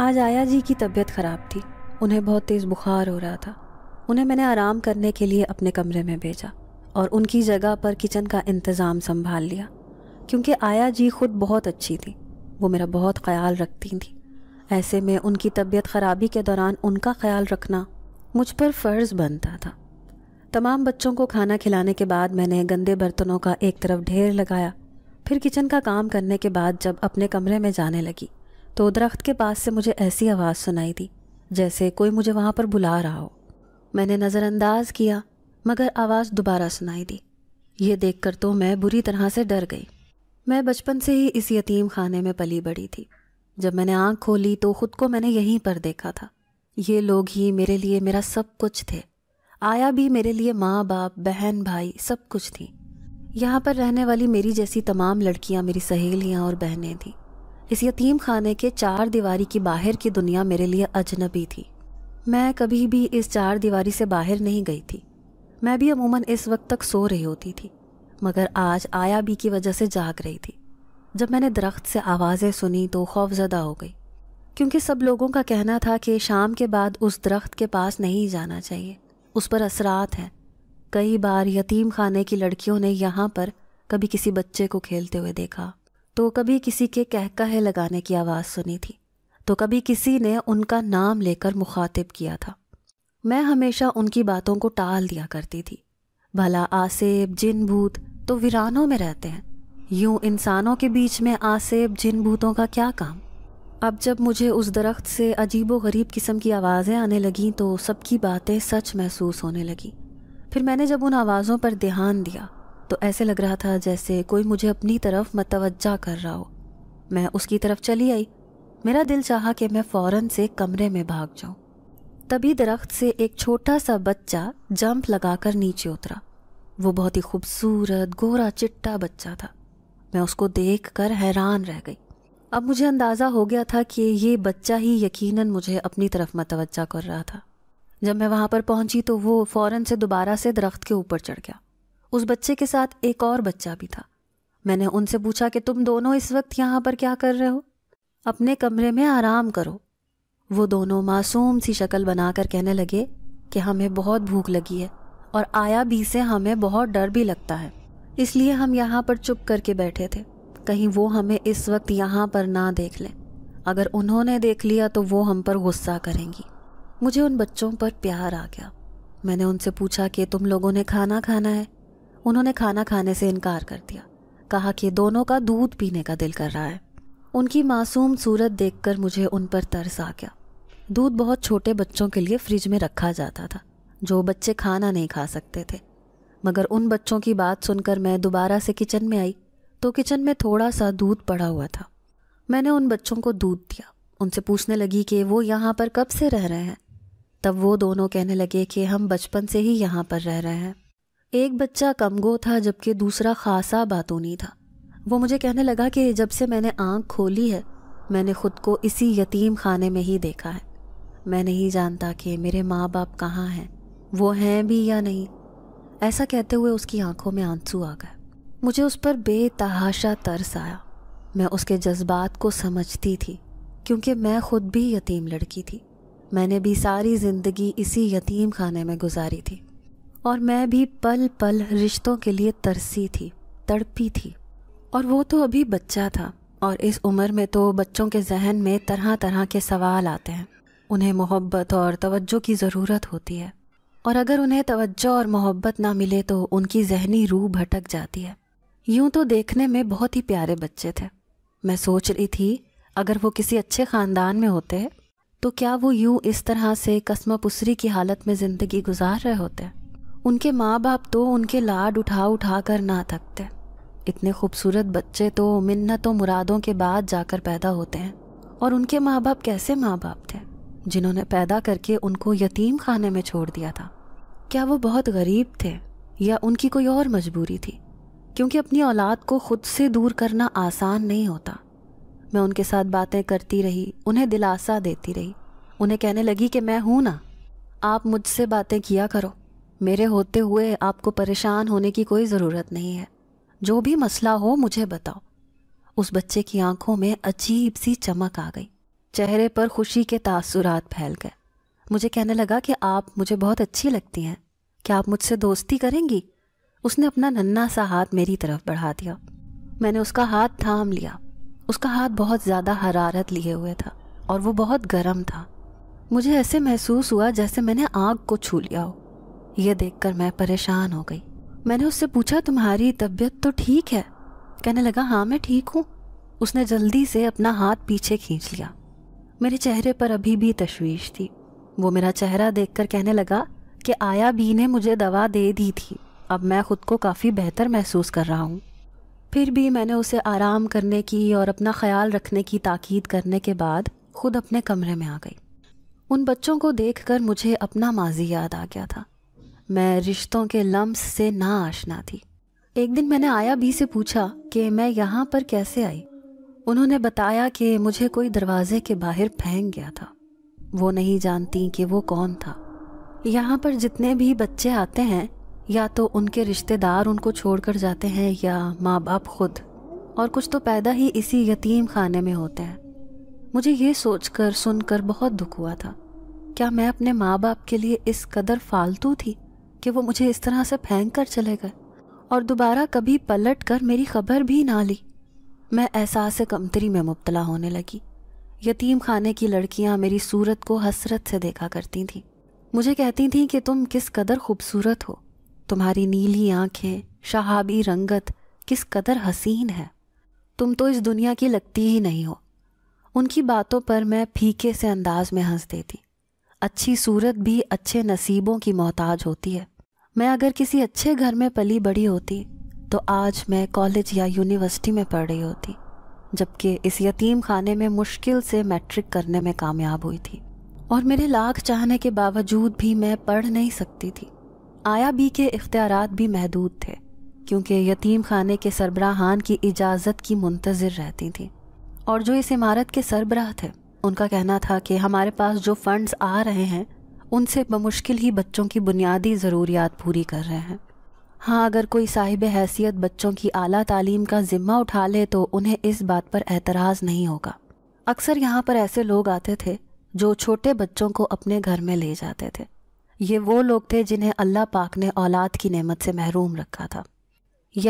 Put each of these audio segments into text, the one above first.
आज आया जी की तबीयत ख़राब थी उन्हें बहुत तेज़ बुखार हो रहा था उन्हें मैंने आराम करने के लिए अपने कमरे में भेजा और उनकी जगह पर किचन का इंतज़ाम संभाल लिया क्योंकि आया जी खुद बहुत अच्छी थी वो मेरा बहुत ख्याल रखती थी ऐसे में उनकी तबीयत ख़राबी के दौरान उनका ख्याल रखना मुझ पर फ़र्ज़ बनता था तमाम बच्चों को खाना खिलाने के बाद मैंने गंदे बर्तनों का एक तरफ ढेर लगाया फिर किचन का काम करने के बाद जब अपने कमरे में जाने लगी तो दरख्त के पास से मुझे ऐसी आवाज़ सुनाई दी जैसे कोई मुझे वहाँ पर बुला रहा हो मैंने नज़रअंदाज किया मगर आवाज़ दोबारा सुनाई दी ये देखकर तो मैं बुरी तरह से डर गई मैं बचपन से ही इस यतीम खाने में पली बड़ी थी जब मैंने आँख खोली तो खुद को मैंने यहीं पर देखा था ये लोग ही मेरे लिए मेरा सब कुछ थे आया भी मेरे लिए माँ बाप बहन भाई सब कुछ थी यहाँ पर रहने वाली मेरी जैसी तमाम लड़कियाँ मेरी सहेलियाँ और बहनें थीं इस यतीम खाने के चार दीवारी की बाहर की दुनिया मेरे लिए अजनबी थी मैं कभी भी इस चार दीवारी से बाहर नहीं गई थी मैं भी अमूमन इस वक्त तक सो रही होती थी मगर आज आया भी की वजह से जाग रही थी जब मैंने दरख्त से आवाज़ें सुनी तो खौफजदा हो गई क्योंकि सब लोगों का कहना था कि शाम के बाद उस दरख्त के पास नहीं जाना चाहिए उस पर असरात हैं कई बार यतीम खाने की लड़कियों ने यहाँ पर कभी किसी बच्चे को खेलते हुए देखा तो कभी किसी के कहकहे लगाने की आवाज़ सुनी थी तो कभी किसी ने उनका नाम लेकर मुखातिब किया था मैं हमेशा उनकी बातों को टाल दिया करती थी भला आसेब जिन भूत तो वीरानों में रहते हैं यूं इंसानों के बीच में आसेब जिन भूतों का क्या काम अब जब मुझे उस दरख्त से अजीबो गरीब किस्म की आवाज़ें आने लगीं तो सबकी बातें सच महसूस होने लगी फिर मैंने जब उन आवाज़ों पर ध्यान दिया तो ऐसे लग रहा था जैसे कोई मुझे अपनी तरफ मतवजा कर रहा हो मैं उसकी तरफ चली आई मेरा दिल चाहा कि मैं फ़ौरन से कमरे में भाग जाऊं। तभी दरख्त से एक छोटा सा बच्चा जंप लगाकर नीचे उतरा वो बहुत ही खूबसूरत गोरा चिट्टा बच्चा था मैं उसको देख कर हैरान रह गई अब मुझे अंदाज़ा हो गया था कि ये बच्चा ही यकीनन मुझे अपनी तरफ मतवजा कर रहा था जब मैं वहाँ पर पहुँची तो वो फ़ौरन से दोबारा से दरख्त के ऊपर चढ़ गया उस बच्चे के साथ एक और बच्चा भी था मैंने उनसे पूछा कि तुम दोनों इस वक्त यहाँ पर क्या कर रहे हो अपने कमरे में आराम करो वो दोनों मासूम सी शक्ल बनाकर कहने लगे कि हमें बहुत भूख लगी है और आया भी से हमें बहुत डर भी लगता है इसलिए हम यहाँ पर चुप करके बैठे थे कहीं वो हमें इस वक्त यहाँ पर ना देख लें अगर उन्होंने देख लिया तो वो हम पर गुस्सा करेंगी मुझे उन बच्चों पर प्यार आ गया मैंने उनसे पूछा कि तुम लोगों ने खाना खाना है उन्होंने खाना खाने से इनकार कर दिया कहा कि दोनों का दूध पीने का दिल कर रहा है उनकी मासूम सूरत देखकर मुझे उन पर तरस आ गया दूध बहुत छोटे बच्चों के लिए फ्रिज में रखा जाता था जो बच्चे खाना नहीं खा सकते थे मगर उन बच्चों की बात सुनकर मैं दोबारा से किचन में आई तो किचन में थोड़ा सा दूध पड़ा हुआ था मैंने उन बच्चों को दूध दिया उनसे पूछने लगी कि वो यहाँ पर कब से रह रहे हैं तब वो दोनों कहने लगे कि हम बचपन से ही यहाँ पर रह रहे हैं एक बच्चा कमगो था जबकि दूसरा खासा बातूनी था वो मुझे कहने लगा कि जब से मैंने आँख खोली है मैंने खुद को इसी यतीम खाने में ही देखा है मैं नहीं जानता कि मेरे माँ बाप कहाँ हैं वो हैं भी या नहीं ऐसा कहते हुए उसकी आंखों में आंसू आ गए मुझे उस पर बेतहाशा तरस आया मैं उसके जज्बात को समझती थी क्योंकि मैं खुद भी यतीम लड़की थी मैंने भी सारी ज़िंदगी इसी यतीम खाने में गुजारी थी और मैं भी पल पल रिश्तों के लिए तरसी थी तड़पी थी और वो तो अभी बच्चा था और इस उम्र में तो बच्चों के जहन में तरह तरह के सवाल आते हैं उन्हें मोहब्बत और तवज्जो की ज़रूरत होती है और अगर उन्हें तवज्जो और मोहब्बत ना मिले तो उनकी जहनी रूह भटक जाती है यूं तो देखने में बहुत ही प्यारे बच्चे थे मैं सोच रही थी अगर वो किसी अच्छे ख़ानदान में होते तो क्या वो यूं इस तरह से कसमा पुसरी की हालत में ज़िंदगी गुजार रहे होते उनके माँ बाप तो उनके लाड उठा उठा कर ना थकते इतने खूबसूरत बच्चे तो मिन्नत और मुरादों के बाद जाकर पैदा होते हैं और उनके माँ बाप कैसे माँ बाप थे जिन्होंने पैदा करके उनको यतीम खाने में छोड़ दिया था क्या वो बहुत गरीब थे या उनकी कोई और मजबूरी थी क्योंकि अपनी औलाद को खुद से दूर करना आसान नहीं होता मैं उनके साथ बातें करती रही उन्हें दिलासा देती रही उन्हें कहने लगी कि मैं हूं ना आप मुझसे बातें किया करो मेरे होते हुए आपको परेशान होने की कोई ज़रूरत नहीं है जो भी मसला हो मुझे बताओ उस बच्चे की आंखों में अजीब सी चमक आ गई चेहरे पर खुशी के तासुरात फैल गए मुझे कहने लगा कि आप मुझे बहुत अच्छी लगती हैं क्या आप मुझसे दोस्ती करेंगी उसने अपना नन्ना सा हाथ मेरी तरफ बढ़ा दिया मैंने उसका हाथ थाम लिया उसका हाथ बहुत ज़्यादा हरारत लिए हुए था और वो बहुत गर्म था मुझे ऐसे महसूस हुआ जैसे मैंने आग को छू लिया हो ये देखकर मैं परेशान हो गई मैंने उससे पूछा तुम्हारी तबीयत तो ठीक है कहने लगा हाँ मैं ठीक हूँ उसने जल्दी से अपना हाथ पीछे खींच लिया मेरे चेहरे पर अभी भी तशवीश थी वो मेरा चेहरा देखकर कहने लगा कि आया भी ने मुझे दवा दे दी थी अब मैं खुद को काफ़ी बेहतर महसूस कर रहा हूँ फिर भी मैंने उसे आराम करने की और अपना ख्याल रखने की ताकीद करने के बाद खुद अपने कमरे में आ गई उन बच्चों को देखकर मुझे अपना माजी याद आ गया था मैं रिश्तों के लम्स से ना आशना थी एक दिन मैंने आया भी से पूछा कि मैं यहाँ पर कैसे आई उन्होंने बताया कि मुझे कोई दरवाजे के बाहर फेंक गया था वो नहीं जानती कि वो कौन था यहाँ पर जितने भी बच्चे आते हैं या तो उनके रिश्तेदार उनको छोड़ कर जाते हैं या माँ बाप खुद और कुछ तो पैदा ही इसी यतीम खाने में होते हैं मुझे ये सोचकर सुनकर बहुत दुख हुआ था क्या मैं अपने माँ बाप के लिए इस कदर फालतू थी कि वो मुझे इस तरह से फेंक कर चले गए और दोबारा कभी पलट कर मेरी खबर भी ना ली मैं एहसास कमतरी में मुबतला होने लगी यतीम खाने की लड़कियां मेरी सूरत को हसरत से देखा करती थीं मुझे कहती थीं कि तुम किस कदर खूबसूरत हो तुम्हारी नीली आंखें शहाबी रंगत किस कदर हसीन है तुम तो इस दुनिया की लगती ही नहीं हो उनकी बातों पर मैं फीके से अंदाज में हंस देती अच्छी सूरत भी अच्छे नसीबों की मोहताज होती है मैं अगर किसी अच्छे घर में पली बड़ी होती तो आज मैं कॉलेज या यूनिवर्सिटी में पढ़ रही होती जबकि इस यतीम खाने में मुश्किल से मैट्रिक करने में कामयाब हुई थी और मेरे लाख चाहने के बावजूद भी मैं पढ़ नहीं सकती थी आया बी के इख्तियार भी महदूद थे क्योंकि यतीम खाने के सरबराहान की इजाज़त की मुंतज़र रहती थी और जो इस इमारत के सरबराह थे उनका कहना था कि हमारे पास जो फंड्स आ रहे हैं उनसे बमुश्किल ही बच्चों की बुनियादी ज़रूरियात पूरी कर रहे हैं हाँ अगर कोई साहिब हैसियत बच्चों की आला तालीम का ज़िम्मा उठा ले तो उन्हें इस बात पर एतराज़ नहीं होगा अक्सर यहाँ पर ऐसे लोग आते थे जो छोटे बच्चों को अपने घर में ले जाते थे ये वो लोग थे जिन्हें अल्लाह पाक ने औलाद की नेमत से महरूम रखा था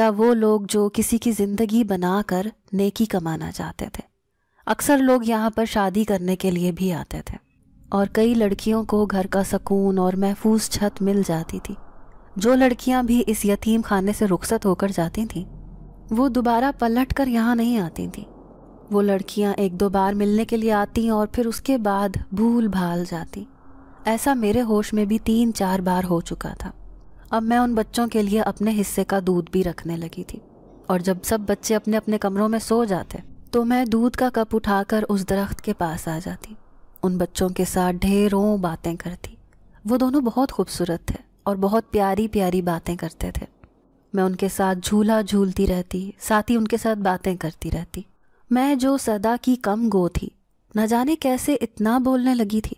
या वो लोग जो किसी की ज़िंदगी बनाकर नेकी कमाना चाहते थे अक्सर लोग यहाँ पर शादी करने के लिए भी आते थे और कई लड़कियों को घर का सकून और महफूज छत मिल जाती थी जो लड़कियां भी इस यतीम खाने से रुखसत होकर जाती थीं वो दोबारा पलट कर यहाँ नहीं आती थीं वो लड़कियां एक दो बार मिलने के लिए आती और फिर उसके बाद भूल भाल जाती ऐसा मेरे होश में भी तीन चार बार हो चुका था अब मैं उन बच्चों के लिए अपने हिस्से का दूध भी रखने लगी थी और जब सब बच्चे अपने अपने कमरों में सो जाते तो मैं दूध का कप उठाकर उस दरख्त के पास आ जाती उन बच्चों के साथ ढेरों बातें करती वो दोनों बहुत खूबसूरत थे और बहुत प्यारी प्यारी बातें करते थे मैं उनके साथ झूला झूलती रहती साथ ही उनके साथ बातें करती रहती मैं जो सदा की कम गो थी न जाने कैसे इतना बोलने लगी थी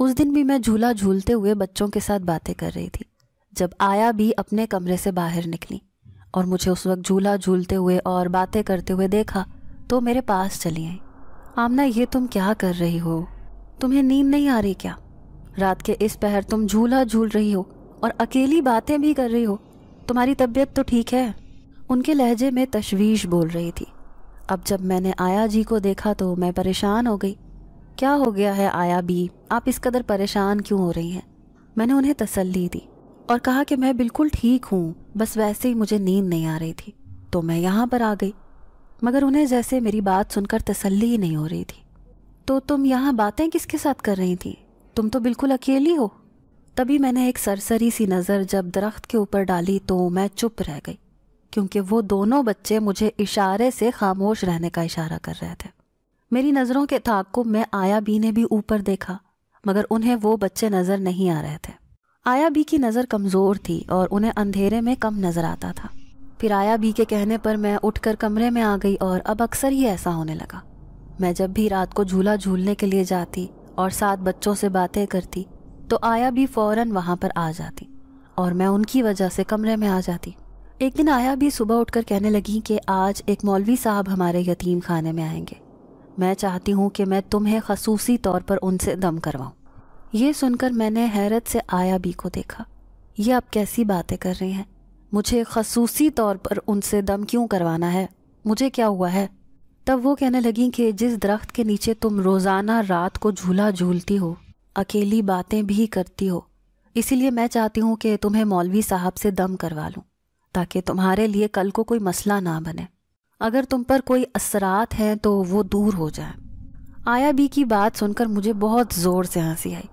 उस दिन भी मैं झूला झूलते हुए बच्चों के साथ बातें कर रही थी जब आया भी अपने कमरे से बाहर निकली और मुझे उस वक्त झूला झूलते हुए और बातें करते हुए देखा तो मेरे पास चली आई आमना ये तुम क्या कर रही हो तुम्हें नींद नहीं आ रही क्या रात के इस पहर तुम झूला झूल रही हो और अकेली बातें भी कर रही हो तुम्हारी तबीयत तो ठीक है उनके लहजे में तशवीश बोल रही थी अब जब मैंने आया जी को देखा तो मैं परेशान हो गई क्या हो गया है आया बी आप इस कदर परेशान क्यों हो रही हैं मैंने उन्हें तसल्ली दी और कहा कि मैं बिल्कुल ठीक हूँ बस वैसे ही मुझे नींद नहीं आ रही थी तो मैं यहाँ पर आ गई मगर उन्हें जैसे मेरी बात सुनकर तसल्ली ही नहीं हो रही थी तो तुम यहाँ बातें किसके साथ कर रही थी तुम तो बिल्कुल अकेली हो तभी मैंने एक सरसरी सी नज़र जब दरख्त के ऊपर डाली तो मैं चुप रह गई क्योंकि वो दोनों बच्चे मुझे इशारे से खामोश रहने का इशारा कर रहे थे मेरी नज़रों के ताकुब में आया बी ने भी ऊपर देखा मगर उन्हें वो बच्चे नज़र नहीं आ रहे थे आया बी की नज़र कमज़ोर थी और उन्हें अंधेरे में कम नज़र आता था फिर आया बी के कहने पर मैं उठकर कमरे में आ गई और अब अक्सर ही ऐसा होने लगा मैं जब भी रात को झूला झूलने के लिए जाती और साथ बच्चों से बातें करती तो आया भी फौरन वहाँ पर आ जाती और मैं उनकी वजह से कमरे में आ जाती एक दिन आया भी सुबह उठकर कहने लगी कि आज एक मौलवी साहब हमारे यतीम खाने में आएंगे मैं चाहती हूँ कि मैं तुम्हें खसूसी तौर पर उनसे दम करवाऊँ ये सुनकर मैंने हैरत से आया भी को देखा ये आप कैसी बातें कर रही हैं मुझे खसूसी तौर पर उनसे दम क्यों करवाना है मुझे क्या हुआ है तब वो कहने लगी कि जिस दरख्त के नीचे तुम रोज़ाना रात को झूला झूलती हो अकेली बातें भी करती हो इसीलिए मैं चाहती हूँ कि तुम्हें मौलवी साहब से दम करवा लूँ ताकि तुम्हारे लिए कल को कोई मसला ना बने अगर तुम पर कोई असरात हैं तो वो दूर हो जाए आया बी की बात सुनकर मुझे बहुत ज़ोर से हंसी आई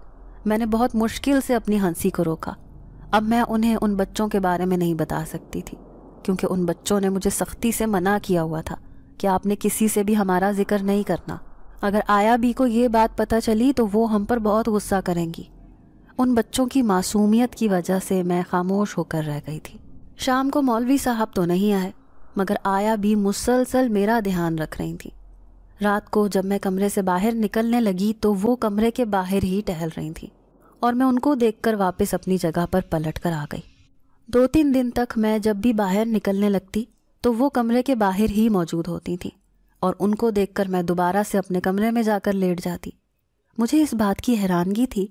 मैंने बहुत मुश्किल से अपनी हंसी को रोका अब मैं उन्हें उन बच्चों के बारे में नहीं बता सकती थी क्योंकि उन बच्चों ने मुझे सख्ती से मना किया हुआ था कि आपने किसी से भी हमारा जिक्र नहीं करना अगर आया भी को ये बात पता चली तो वो हम पर बहुत गुस्सा करेंगी उन बच्चों की मासूमियत की वजह से मैं खामोश होकर रह गई थी शाम को मौलवी साहब तो नहीं आए मगर आया भी मुसलसल मेरा ध्यान रख रही थी रात को जब मैं कमरे से बाहर निकलने लगी तो वो कमरे के बाहर ही टहल रही थी और मैं उनको देखकर वापस अपनी जगह पर पलट कर आ गई दो तीन दिन तक मैं जब भी बाहर निकलने लगती तो वो कमरे के बाहर ही मौजूद होती थी और उनको देखकर मैं दोबारा से अपने कमरे में जाकर लेट जाती मुझे इस बात की हैरानगी थी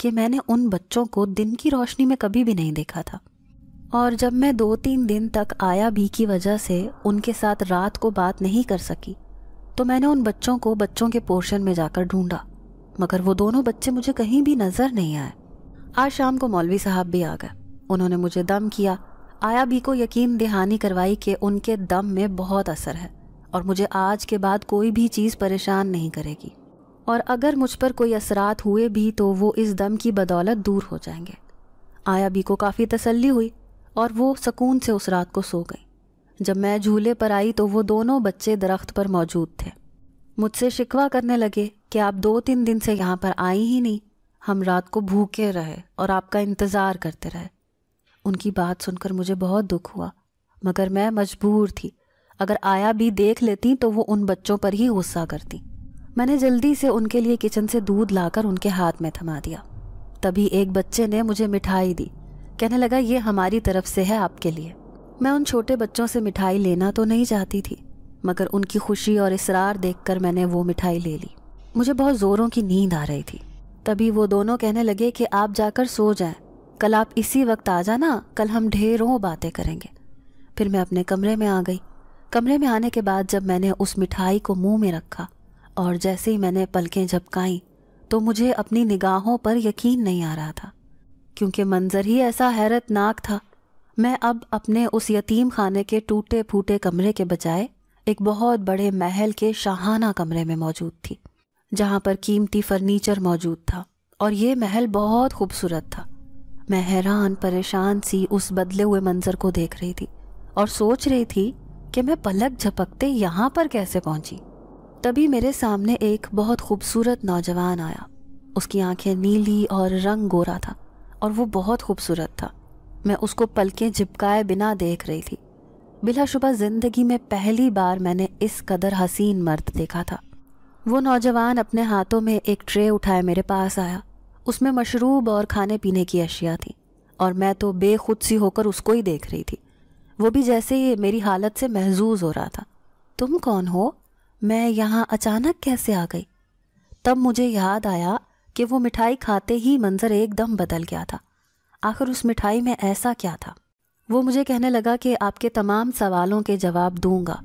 कि मैंने उन बच्चों को दिन की रोशनी में कभी भी नहीं देखा था और जब मैं दो तीन दिन तक आया भी की वजह से उनके साथ रात को बात नहीं कर सकी तो मैंने उन बच्चों को बच्चों के पोर्शन में जाकर ढूंढा मगर वो दोनों बच्चे मुझे कहीं भी नज़र नहीं आए आज शाम को मौलवी साहब भी आ गए उन्होंने मुझे दम किया आया भी को यकीन दहानी करवाई कि उनके दम में बहुत असर है और मुझे आज के बाद कोई भी चीज़ परेशान नहीं करेगी और अगर मुझ पर कोई असरात हुए भी तो वो इस दम की बदौलत दूर हो जाएंगे आया बी को काफ़ी तसल्ली हुई और वो सकून से उस रात को सो गई जब मैं झूले पर आई तो वो दोनों बच्चे दरख्त पर मौजूद थे मुझसे शिकवा करने लगे कि आप दो तीन दिन से यहाँ पर आई ही नहीं हम रात को भूखे रहे और आपका इंतज़ार करते रहे उनकी बात सुनकर मुझे बहुत दुख हुआ मगर मैं मजबूर थी अगर आया भी देख लेती तो वो उन बच्चों पर ही गुस्सा करती मैंने जल्दी से उनके लिए किचन से दूध लाकर उनके हाथ में थमा दिया तभी एक बच्चे ने मुझे मिठाई दी कहने लगा ये हमारी तरफ से है आपके लिए मैं उन छोटे बच्चों से मिठाई लेना तो नहीं चाहती थी मगर उनकी खुशी और इसरार देखकर मैंने वो मिठाई ले ली मुझे बहुत ज़ोरों की नींद आ रही थी तभी वो दोनों कहने लगे कि आप जाकर सो जाएं कल आप इसी वक्त आ जाना कल हम ढेरों बातें करेंगे फिर मैं अपने कमरे में आ गई कमरे में आने के बाद जब मैंने उस मिठाई को मुंह में रखा और जैसे ही मैंने पलकें झपकाई तो मुझे अपनी निगाहों पर यकीन नहीं आ रहा था क्योंकि मंजर ही ऐसा हैरतनाक था मैं अब अपने उस यतीम खाने के टूटे फूटे कमरे के बजाय एक बहुत बड़े महल के शाहाना कमरे में मौजूद थी जहाँ पर कीमती फर्नीचर मौजूद था और ये महल बहुत खूबसूरत था मैं हैरान परेशान सी उस बदले हुए मंजर को देख रही थी और सोच रही थी कि मैं पलक झपकते यहाँ पर कैसे पहुंची तभी मेरे सामने एक बहुत खूबसूरत नौजवान आया उसकी आंखें नीली और रंग गोरा था और वो बहुत खूबसूरत था मैं उसको पलकें झिपकाए बिना देख रही थी बिलाशुबा ज़िंदगी में पहली बार मैंने इस कदर हसीन मर्द देखा था वो नौजवान अपने हाथों में एक ट्रे उठाए मेरे पास आया उसमें मशरूब और खाने पीने की अशिया थी और मैं तो बेखुद सी होकर उसको ही देख रही थी वो भी जैसे ही मेरी हालत से महजूज हो रहा था तुम कौन हो मैं यहाँ अचानक कैसे आ गई तब मुझे याद आया कि वो मिठाई खाते ही मंज़र एकदम बदल गया था आखिर उस मिठाई में ऐसा क्या था वो मुझे कहने लगा कि आपके तमाम सवालों के जवाब दूंगा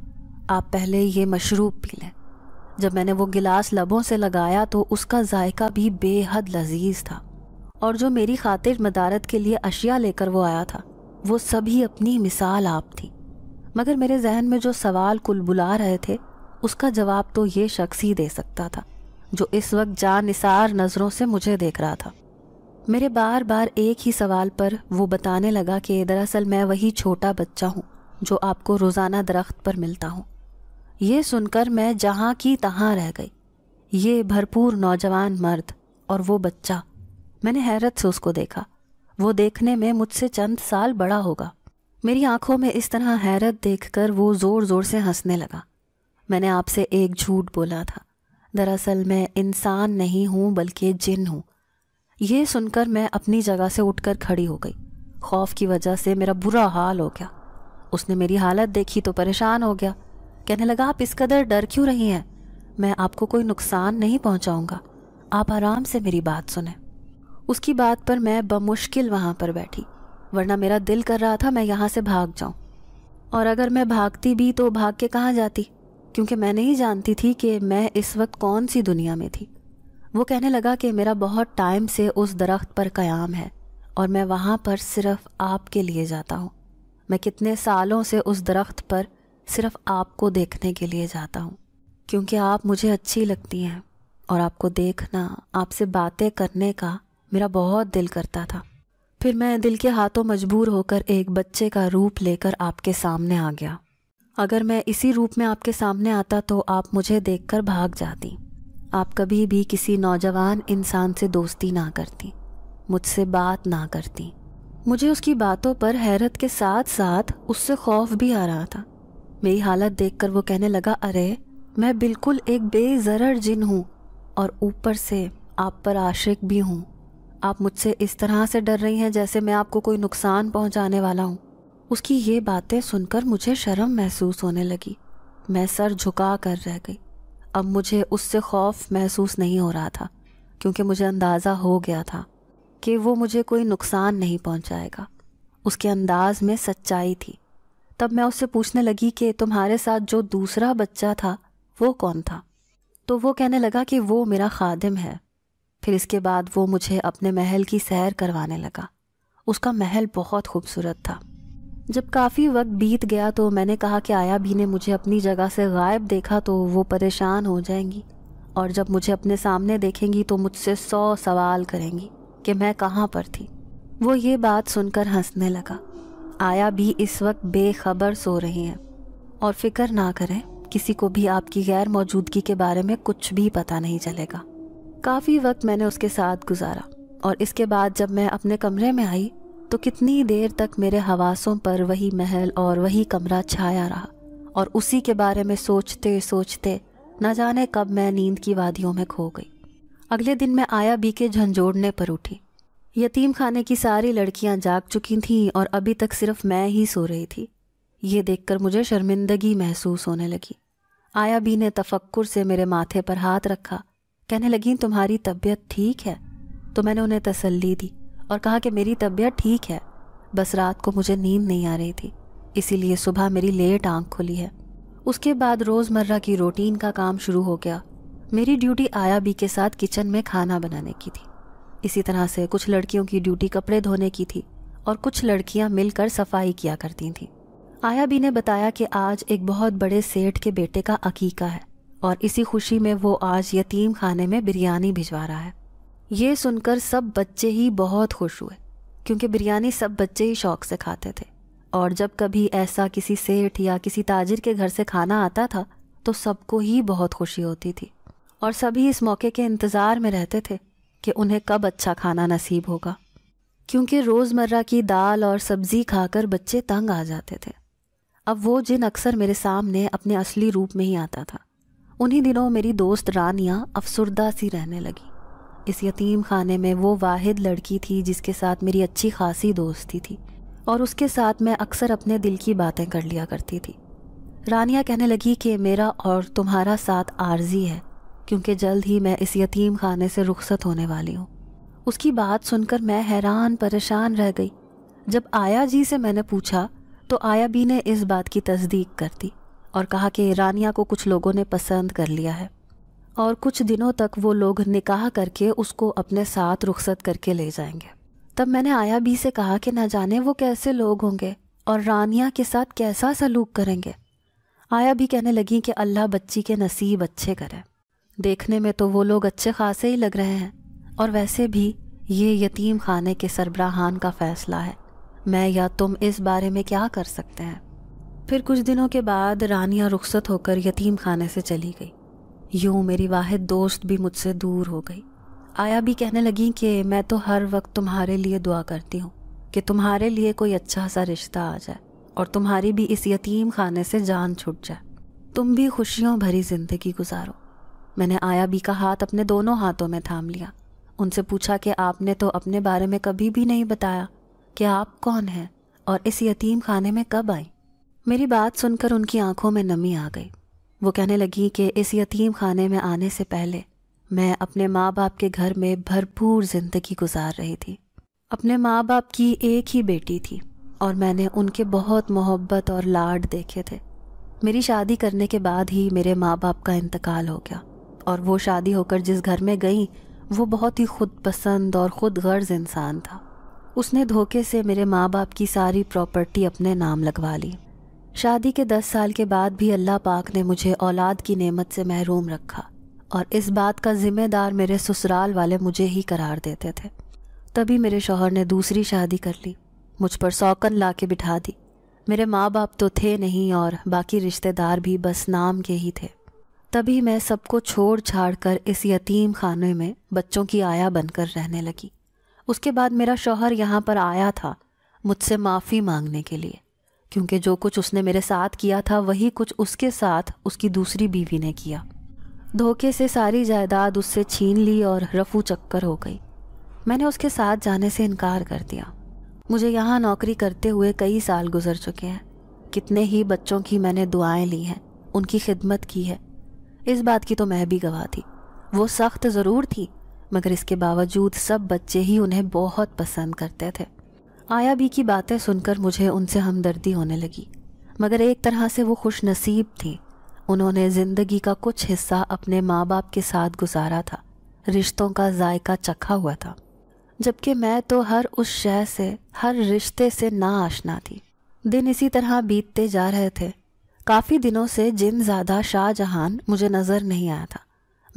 आप पहले ये मशरूब पी लें जब मैंने वो गिलास लबों से लगाया तो उसका जायका भी बेहद लजीज था और जो मेरी खातिर मदारत के लिए अशिया लेकर वो आया था वो सभी अपनी मिसाल आप थी मगर मेरे जहन में जो सवाल कुल बुला रहे थे उसका जवाब तो ये शख्स ही दे सकता था जो इस वक्त निसार नज़रों से मुझे देख रहा था मेरे बार बार एक ही सवाल पर वो बताने लगा कि दरअसल मैं वही छोटा बच्चा हूँ जो आपको रोज़ाना दरख्त पर मिलता हूँ ये सुनकर मैं जहाँ की तहाँ रह गई ये भरपूर नौजवान मर्द और वो बच्चा मैंने हैरत से उसको देखा वो देखने में मुझसे चंद साल बड़ा होगा मेरी आंखों में इस तरह हैरत देखकर वो ज़ोर ज़ोर से हंसने लगा मैंने आपसे एक झूठ बोला था दरअसल मैं इंसान नहीं हूँ बल्कि जिन हूँ ये सुनकर मैं अपनी जगह से उठकर खड़ी हो गई खौफ की वजह से मेरा बुरा हाल हो गया उसने मेरी हालत देखी तो परेशान हो गया कहने लगा आप इस कदर डर क्यों रही हैं मैं आपको कोई नुकसान नहीं पहुंचाऊंगा आप आराम से मेरी बात सुने उसकी बात पर मैं बमुश्किल वहां पर बैठी वरना मेरा दिल कर रहा था मैं यहाँ से भाग जाऊँ और अगर मैं भागती भी तो भाग के कहाँ जाती क्योंकि मैं नहीं जानती थी कि मैं इस वक्त कौन सी दुनिया में थी वो कहने लगा कि मेरा बहुत टाइम से उस दरख्त पर क़याम है और मैं वहाँ पर सिर्फ आपके लिए जाता हूँ मैं कितने सालों से उस दरख्त पर सिर्फ आपको देखने के लिए जाता हूँ क्योंकि आप मुझे अच्छी लगती हैं और आपको देखना आपसे बातें करने का मेरा बहुत दिल करता था फिर मैं दिल के हाथों मजबूर होकर एक बच्चे का रूप लेकर आपके सामने आ गया अगर मैं इसी रूप में आपके सामने आता तो आप मुझे देखकर भाग जाती आप कभी भी किसी नौजवान इंसान से दोस्ती ना करती मुझसे बात ना करती मुझे उसकी बातों पर हैरत के साथ साथ उससे खौफ भी आ रहा था मेरी हालत देखकर वो कहने लगा अरे मैं बिल्कुल एक बेजरर जिन हूँ और ऊपर से आप पर आशिक भी हूँ आप मुझसे इस तरह से डर रही हैं जैसे मैं आपको कोई नुकसान पहुँचाने वाला हूँ उसकी ये बातें सुनकर मुझे शर्म महसूस होने लगी मैं सर झुका कर रह गई अब मुझे उससे खौफ महसूस नहीं हो रहा था क्योंकि मुझे अंदाज़ा हो गया था कि वो मुझे कोई नुकसान नहीं पहुंचाएगा उसके अंदाज में सच्चाई थी तब मैं उससे पूछने लगी कि तुम्हारे साथ जो दूसरा बच्चा था वो कौन था तो वो कहने लगा कि वो मेरा खादिम है फिर इसके बाद वो मुझे अपने महल की सैर करवाने लगा उसका महल बहुत खूबसूरत था जब काफ़ी वक्त बीत गया तो मैंने कहा कि आया भी ने मुझे अपनी जगह से गायब देखा तो वो परेशान हो जाएंगी और जब मुझे अपने सामने देखेंगी तो मुझसे सौ सवाल करेंगी कि मैं कहाँ पर थी वो ये बात सुनकर हंसने लगा आया भी इस वक्त बेखबर सो रही है और फिक्र ना करें किसी को भी आपकी गैर मौजूदगी के बारे में कुछ भी पता नहीं चलेगा काफ़ी वक्त मैंने उसके साथ गुजारा और इसके बाद जब मैं अपने कमरे में आई तो कितनी देर तक मेरे हवासों पर वही महल और वही कमरा छाया रहा और उसी के बारे में सोचते सोचते न जाने कब मैं नींद की वादियों में खो गई अगले दिन मैं आया बी के झंझोड़ने पर उठी यतीम खाने की सारी लड़कियां जाग चुकी थीं और अभी तक सिर्फ मैं ही सो रही थी ये देखकर मुझे शर्मिंदगी महसूस होने लगी आया बी ने तफक्कुर से मेरे माथे पर हाथ रखा कहने लगी तुम्हारी तबीयत ठीक है तो मैंने उन्हें तसल्ली दी और कहा कि मेरी तबीयत ठीक है बस रात को मुझे नींद नहीं आ रही थी इसीलिए सुबह मेरी लेट आंख खुली है उसके बाद रोज़मर्रा की रूटीन का काम शुरू हो गया मेरी ड्यूटी आया बी के साथ किचन में खाना बनाने की थी इसी तरह से कुछ लड़कियों की ड्यूटी कपड़े धोने की थी और कुछ लड़कियां मिलकर सफाई किया करती थीं आया बी ने बताया कि आज एक बहुत बड़े सेठ के बेटे का अकीका है और इसी खुशी में वो आज यतीम खाने में बिरयानी भिजवा रहा है ये सुनकर सब बच्चे ही बहुत खुश हुए क्योंकि बिरयानी सब बच्चे ही शौक से खाते थे और जब कभी ऐसा किसी सेठ या किसी ताजिर के घर से खाना आता था तो सबको ही बहुत खुशी होती थी और सभी इस मौके के इंतज़ार में रहते थे कि उन्हें कब अच्छा खाना नसीब होगा क्योंकि रोज़मर्रा की दाल और सब्ज़ी खाकर बच्चे तंग आ जाते थे अब वो जिन अक्सर मेरे सामने अपने असली रूप में ही आता था उन्हीं दिनों मेरी दोस्त रानिया अफसरदा सी रहने लगी इस यतीम खाने में वो वाहिद लड़की थी जिसके साथ मेरी अच्छी खासी दोस्ती थी और उसके साथ मैं अक्सर अपने दिल की बातें कर लिया करती थी रानिया कहने लगी कि मेरा और तुम्हारा साथ आर्जी है क्योंकि जल्द ही मैं इस यतीम खाने से रुखसत होने वाली हूँ उसकी बात सुनकर मैं हैरान परेशान रह गई जब आया जी से मैंने पूछा तो आया बी ने इस बात की तस्दीक कर दी और कहा कि रानिया को कुछ लोगों ने पसंद कर लिया है और कुछ दिनों तक वो लोग निकाह करके उसको अपने साथ रुखसत करके ले जाएंगे तब मैंने आया बी से कहा कि ना जाने वो कैसे लोग होंगे और रानिया के साथ कैसा सलूक करेंगे आया भी कहने लगी कि अल्लाह बच्ची के नसीब अच्छे करें देखने में तो वो लोग अच्छे खासे ही लग रहे हैं और वैसे भी ये यतीम खाने के सरबराहान का फ़ैसला है मैं या तुम इस बारे में क्या कर सकते हैं फिर कुछ दिनों के बाद रानिया रुखसत होकर यतीम खाने से चली गई यूँ मेरी वाहिद दोस्त भी मुझसे दूर हो गई आया भी कहने लगी कि मैं तो हर वक्त तुम्हारे लिए दुआ करती हूँ कि तुम्हारे लिए कोई अच्छा सा रिश्ता आ जाए और तुम्हारी भी इस यतीम खाने से जान छूट जाए तुम भी खुशियों भरी ज़िंदगी गुजारो मैंने आया बी का हाथ अपने दोनों हाथों में थाम लिया उनसे पूछा कि आपने तो अपने बारे में कभी भी नहीं बताया कि आप कौन हैं और इस यतीम खाने में कब आई मेरी बात सुनकर उनकी आंखों में नमी आ गई वो कहने लगी कि इस यतीम खाने में आने से पहले मैं अपने माँ बाप के घर में भरपूर ज़िंदगी गुजार रही थी अपने माँ बाप की एक ही बेटी थी और मैंने उनके बहुत मोहब्बत और लाड देखे थे मेरी शादी करने के बाद ही मेरे माँ बाप का इंतकाल हो गया और वो शादी होकर जिस घर में गई वो बहुत ही खुद पसंद और ख़ुद गर्ज इंसान था उसने धोखे से मेरे माँ बाप की सारी प्रॉपर्टी अपने नाम लगवा ली शादी के दस साल के बाद भी अल्लाह पाक ने मुझे औलाद की नेमत से महरूम रखा और इस बात का ज़िम्मेदार मेरे ससुराल वाले मुझे ही करार देते थे तभी मेरे शोहर ने दूसरी शादी कर ली मुझ पर सौकन ला के बिठा दी मेरे माँ बाप तो थे नहीं और बाकी रिश्तेदार भी बस नाम के ही थे तभी मैं सबको छोड़ छाड़ कर इस यतीम खाने में बच्चों की आया बनकर रहने लगी उसके बाद मेरा शौहर यहाँ पर आया था मुझसे माफ़ी मांगने के लिए क्योंकि जो कुछ उसने मेरे साथ किया था वही कुछ उसके साथ उसकी दूसरी बीवी ने किया धोखे से सारी जायदाद उससे छीन ली और रफू चक्कर हो गई मैंने उसके साथ जाने से इनकार कर दिया मुझे यहाँ नौकरी करते हुए कई साल गुजर चुके हैं कितने ही बच्चों की मैंने दुआएं ली हैं उनकी खिदमत की है इस बात की तो मैं भी गवाह थी वो सख्त ज़रूर थी मगर इसके बावजूद सब बच्चे ही उन्हें बहुत पसंद करते थे आया भी की बातें सुनकर मुझे उनसे हमदर्दी होने लगी मगर एक तरह से वो खुश नसीब थी उन्होंने ज़िंदगी का कुछ हिस्सा अपने माँ बाप के साथ गुजारा था रिश्तों का जायका चखा हुआ था जबकि मैं तो हर उस शय से हर रिश्ते से ना आशना थी दिन इसी तरह बीतते जा रहे थे काफ़ी दिनों से जिन ज़्यादा शाहजहान मुझे नज़र नहीं आया था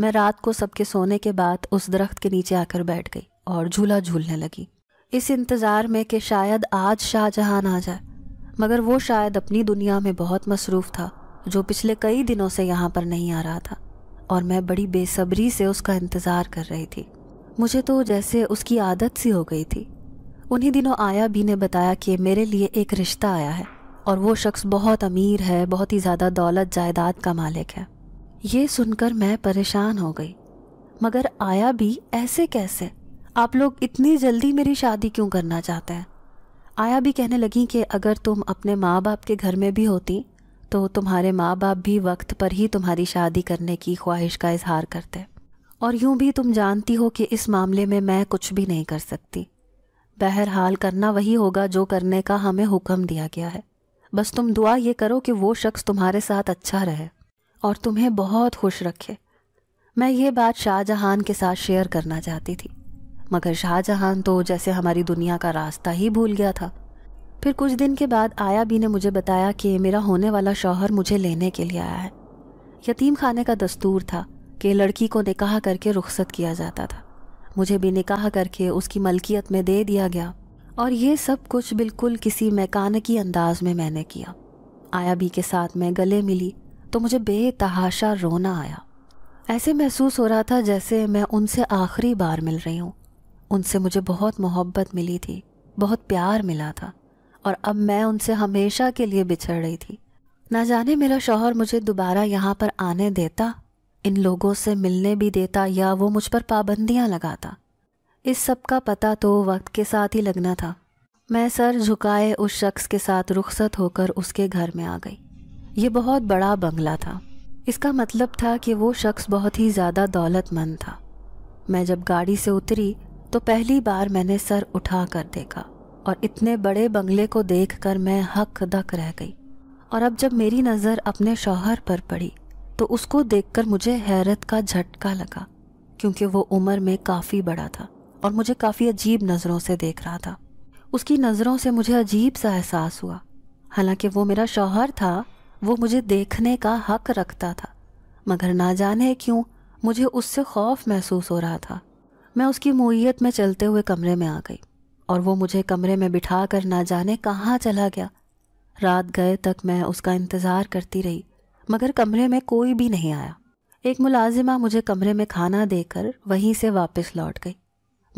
मैं रात को सबके सोने के बाद उस दरख्त के नीचे आकर बैठ गई और झूला झूलने लगी इस इंतज़ार में कि शायद आज शाहजहान आ जाए मगर वो शायद अपनी दुनिया में बहुत मसरूफ़ था जो पिछले कई दिनों से यहाँ पर नहीं आ रहा था और मैं बड़ी बेसब्री से उसका इंतज़ार कर रही थी मुझे तो जैसे उसकी आदत सी हो गई थी उन्हीं दिनों आया भी ने बताया कि मेरे लिए एक रिश्ता आया है और वो शख्स बहुत अमीर है बहुत ही ज़्यादा दौलत जायदाद का मालिक है ये सुनकर मैं परेशान हो गई मगर आया भी ऐसे कैसे आप लोग इतनी जल्दी मेरी शादी क्यों करना चाहते हैं आया भी कहने लगी कि अगर तुम अपने माँ बाप के घर में भी होती तो तुम्हारे माँ बाप भी वक्त पर ही तुम्हारी शादी करने की ख्वाहिश का इजहार करते और यूं भी तुम जानती हो कि इस मामले में मैं कुछ भी नहीं कर सकती बहरहाल करना वही होगा जो करने का हमें हुक्म दिया गया है बस तुम दुआ ये करो कि वो शख्स तुम्हारे साथ अच्छा रहे और तुम्हें बहुत खुश रखे मैं ये बात शाहजहान के साथ शेयर करना चाहती थी मगर शाहजहां तो जैसे हमारी दुनिया का रास्ता ही भूल गया था फिर कुछ दिन के बाद आया भी ने मुझे बताया कि मेरा होने वाला शौहर मुझे लेने के लिए आया है यतीम खाने का दस्तूर था कि लड़की को निकाह करके रुख्सत किया जाता था मुझे भी निकाह करके उसकी मलकियत में दे दिया गया और ये सब कुछ बिल्कुल किसी की अंदाज में मैंने किया आया भी के साथ मैं गले मिली तो मुझे बेतहाशा रोना आया ऐसे महसूस हो रहा था जैसे मैं उनसे आखिरी बार मिल रही हूँ उनसे मुझे बहुत मोहब्बत मिली थी बहुत प्यार मिला था और अब मैं उनसे हमेशा के लिए बिछड़ रही थी ना जाने मेरा शौहर मुझे दोबारा यहाँ पर आने देता इन लोगों से मिलने भी देता या वो मुझ पर पाबंदियाँ लगाता इस सब का पता तो वक्त के साथ ही लगना था मैं सर झुकाए उस शख्स के साथ रुखसत होकर उसके घर में आ गई ये बहुत बड़ा बंगला था इसका मतलब था कि वो शख्स बहुत ही ज़्यादा दौलतमंद था मैं जब गाड़ी से उतरी तो पहली बार मैंने सर उठा कर देखा और इतने बड़े बंगले को देख कर मैं हक दक रह गई और अब जब मेरी नज़र अपने शौहर पर पड़ी तो उसको देखकर मुझे हैरत का झटका लगा क्योंकि वो उम्र में काफ़ी बड़ा था और मुझे काफ़ी अजीब नज़रों से देख रहा था उसकी नज़रों से मुझे अजीब सा एहसास हुआ हालांकि वो मेरा शौहर था वो मुझे देखने का हक रखता था मगर ना जाने क्यों मुझे उससे खौफ महसूस हो रहा था मैं उसकी मोयत में चलते हुए कमरे में आ गई और वो मुझे कमरे में बिठा कर ना जाने कहाँ चला गया रात गए तक मैं उसका इंतज़ार करती रही मगर कमरे में कोई भी नहीं आया एक मुलाजिमा मुझे कमरे में खाना देकर वहीं से वापस लौट गई